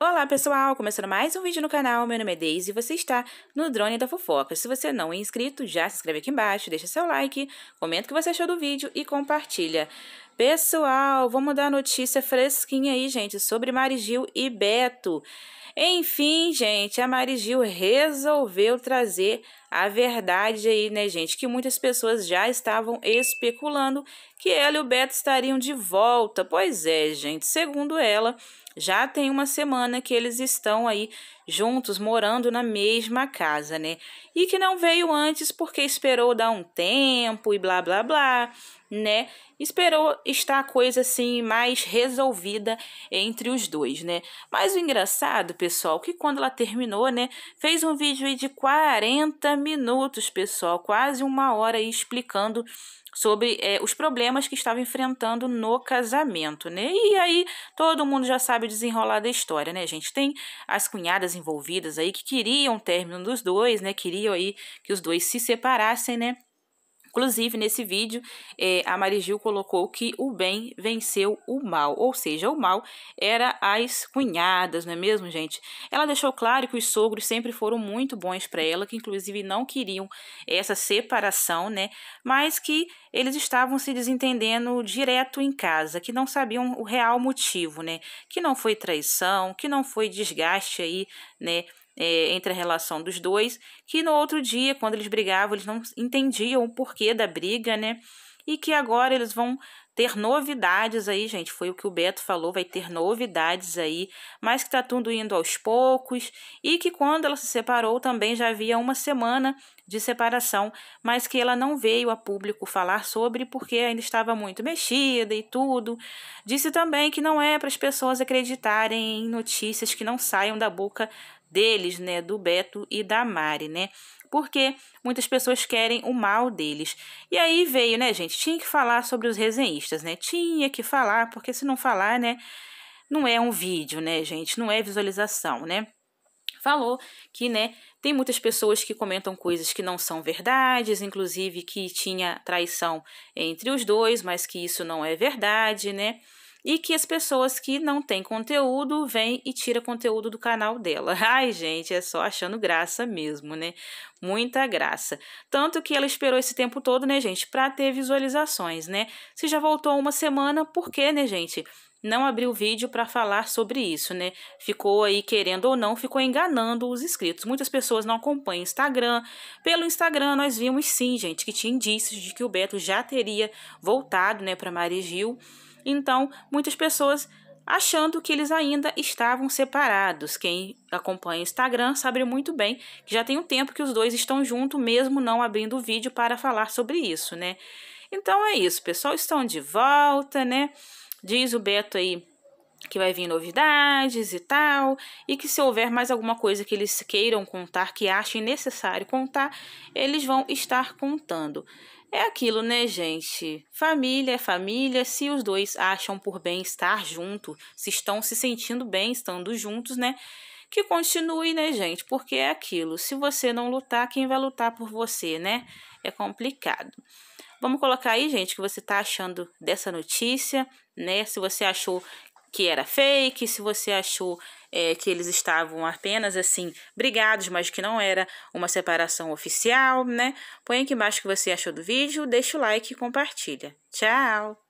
Olá pessoal, começando mais um vídeo no canal, meu nome é Deise e você está no Drone da Fofoca. Se você não é inscrito, já se inscreve aqui embaixo, deixa seu like, comenta o que você achou do vídeo e compartilha. Pessoal, vamos dar notícia fresquinha aí, gente, sobre Marigil e Beto. Enfim, gente, a Marigil resolveu trazer a verdade aí, né, gente? Que muitas pessoas já estavam especulando que ela e o Beto estariam de volta. Pois é, gente, segundo ela, já tem uma semana que eles estão aí juntos morando na mesma casa, né? E que não veio antes porque esperou dar um tempo e blá blá blá, né? Esperou estar a coisa assim mais resolvida entre os dois, né? Mas o engraçado, pessoal, que quando ela terminou, né, fez um vídeo aí de 40 minutos, pessoal, quase uma hora aí explicando sobre é, os problemas que estava enfrentando no casamento, né? E aí todo mundo já sabe o desenrolar da história, né, gente? Tem as cunhadas envolvidas aí que queriam o término dos dois, né? Queriam aí que os dois se separassem, né? Inclusive, nesse vídeo, eh, a Marigil colocou que o bem venceu o mal, ou seja, o mal era as cunhadas, não é mesmo, gente? Ela deixou claro que os sogros sempre foram muito bons para ela, que inclusive não queriam essa separação, né? Mas que eles estavam se desentendendo direto em casa, que não sabiam o real motivo, né? Que não foi traição, que não foi desgaste aí, né? é, entre a relação dos dois, que no outro dia, quando eles brigavam, eles não entendiam o porquê da briga, né? E que agora eles vão ter novidades aí, gente. Foi o que o Beto falou, vai ter novidades aí, mas que tá tudo indo aos poucos e que quando ela se separou também já havia uma semana de separação, mas que ela não veio a público falar sobre porque ainda estava muito mexida e tudo. Disse também que não é para as pessoas acreditarem em notícias que não saiam da boca deles, né, do Beto e da Mari, né? Porque muitas pessoas querem o mal deles. E aí veio, né, gente? Tinha que falar sobre os resenhistas, né? Tinha que falar, porque se não falar, né, não é um vídeo, né, gente? Não é visualização, né? Falou que, né, tem muitas pessoas que comentam coisas que não são verdades, inclusive que tinha traição entre os dois, mas que isso não é verdade, né? e que as pessoas que não têm conteúdo vêm e tira conteúdo do canal dela. Ai, gente, é só achando graça mesmo, né? Muita graça. Tanto que ela esperou esse tempo todo, né, gente, para ter visualizações, né? Se já voltou uma semana, por quê, né, gente? não abriu vídeo para falar sobre isso, né? Ficou aí, querendo ou não, ficou enganando os inscritos. Muitas pessoas não acompanham o Instagram. Pelo Instagram, nós vimos sim, gente, que tinha indícios de que o Beto já teria voltado, né, para Maria Gil. Então, muitas pessoas achando que eles ainda estavam separados. Quem acompanha o Instagram sabe muito bem que já tem um tempo que os dois estão juntos, mesmo não abrindo o vídeo para falar sobre isso, né? Então é isso, pessoal, estão de volta, né? Diz o Beto aí que vai vir novidades e tal, e que se houver mais alguma coisa que eles queiram contar, que achem necessário contar, eles vão estar contando. É aquilo, né, gente? Família é família, se os dois acham por bem estar junto, se estão se sentindo bem estando juntos, né? Que continue, né, gente? Porque é aquilo. Se você não lutar, quem vai lutar por você, né? É complicado. Vamos colocar aí, gente, o que você está achando dessa notícia, né? Se você achou que era fake, se você achou é, que eles estavam apenas assim brigados, mas que não era uma separação oficial, né? Põe aqui embaixo o que você achou do vídeo, deixa o like e compartilha. Tchau!